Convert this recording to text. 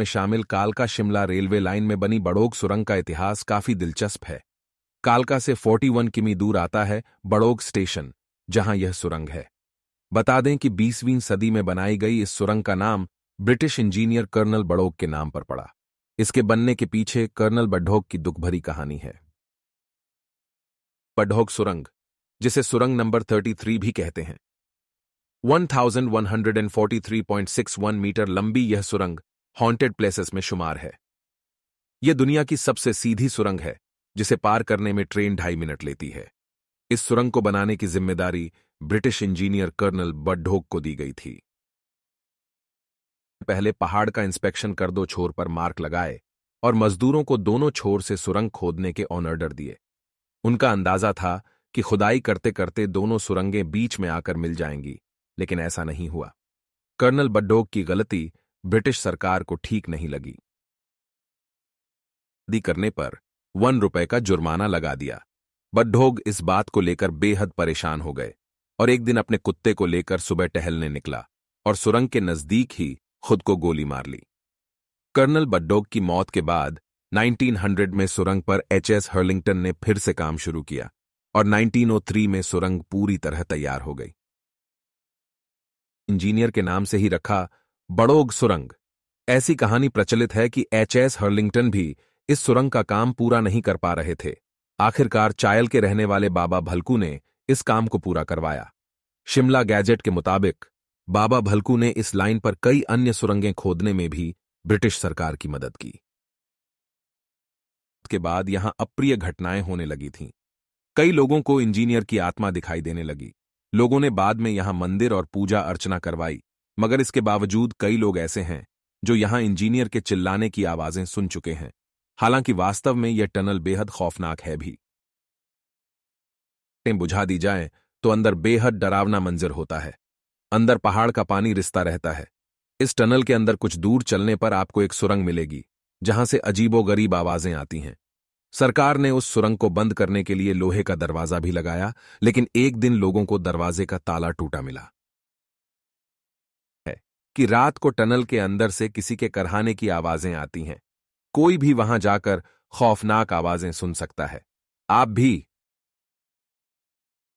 में शामिल कालका शिमला रेलवे लाइन में बनी बड़ोग सुरंग का इतिहास काफी दिलचस्प है कालका से 41 किमी दूर आता है बड़ोग स्टेशन जहां यह सुरंग है बता दें कि 20वीं सदी में बनाई गई इस सुरंग का नाम ब्रिटिश इंजीनियर कर्नल बड़ोग के नाम पर पड़ा इसके बनने के पीछे कर्नल बडोग की दुखभरी कहानी है बडोग सुरंग जिसे सुरंग नंबर 33 भी कहते हैं 1143.61 मीटर लंबी यह सुरंग हॉन्टेड प्लेसेस में शुमार है यह दुनिया की सबसे सीधी सुरंग है जिसे पार करने में ट्रेन ढाई मिनट लेती है इस सुरंग को बनाने की जिम्मेदारी ब्रिटिश इंजीनियर कर्नल बडोक को दी गई थी पहले पहाड़ का इंस्पेक्शन कर दो छोर पर मार्क लगाए और मजदूरों को दोनों छोर से सुरंग खोदने के ऑनर्डर दिए उनका अंदाजा था कि खुदाई करते करते दोनों सुरंगें बीच में आकर मिल जाएंगी लेकिन ऐसा नहीं हुआ कर्नल बड्डोक की गलती ब्रिटिश सरकार को ठीक नहीं लगी करने पर वन रुपए का जुर्माना लगा दिया बड्ढोग इस बात को लेकर बेहद परेशान हो गए और एक दिन अपने कुत्ते को लेकर सुबह टहलने निकला और सुरंग के नजदीक ही खुद को गोली मार ली कर्नल बड्डोग की मौत के बाद 1900 में सुरंग पर एचएस हर्लिंगटन ने फिर से काम शुरू किया और 1903 में सुरंग पूरी तरह तैयार हो गई इंजीनियर के नाम से ही रखा बड़ोग सुरंग ऐसी कहानी प्रचलित है कि एचएस हर्लिंगटन भी इस सुरंग का काम पूरा नहीं कर पा रहे थे आखिरकार चायल के रहने वाले बाबा भलकू ने इस काम को पूरा करवाया शिमला गैजेट के मुताबिक बाबा भलकू ने इस लाइन पर कई अन्य सुरंगें खोदने में भी ब्रिटिश सरकार की मदद की के बाद यहां अप्रिय घटनाएं होने लगी थीं कई लोगों को इंजीनियर की आत्मा दिखाई देने लगी लोगों ने बाद में यहां मंदिर और पूजा अर्चना करवाई मगर इसके बावजूद कई लोग ऐसे हैं जो यहां इंजीनियर के चिल्लाने की आवाजें सुन चुके हैं हालांकि वास्तव में यह टनल बेहद खौफनाक है भी बुझा दी जाए तो अंदर बेहद डरावना मंजर होता है अंदर पहाड़ का पानी रिश्ता रहता है इस टनल के अंदर कुछ दूर चलने पर आपको एक सुरंग मिलेगी जहां से गरीब आवाजें आती हैं सरकार ने उस सुरंग को बंद करने के लिए लोहे का दरवाजा भी लगाया लेकिन एक दिन लोगों को दरवाजे का ताला टूटा मिला कि रात को टनल के अंदर से किसी के करहाने की आवाजें आती हैं कोई भी वहां जाकर खौफनाक आवाजें सुन सकता है आप भी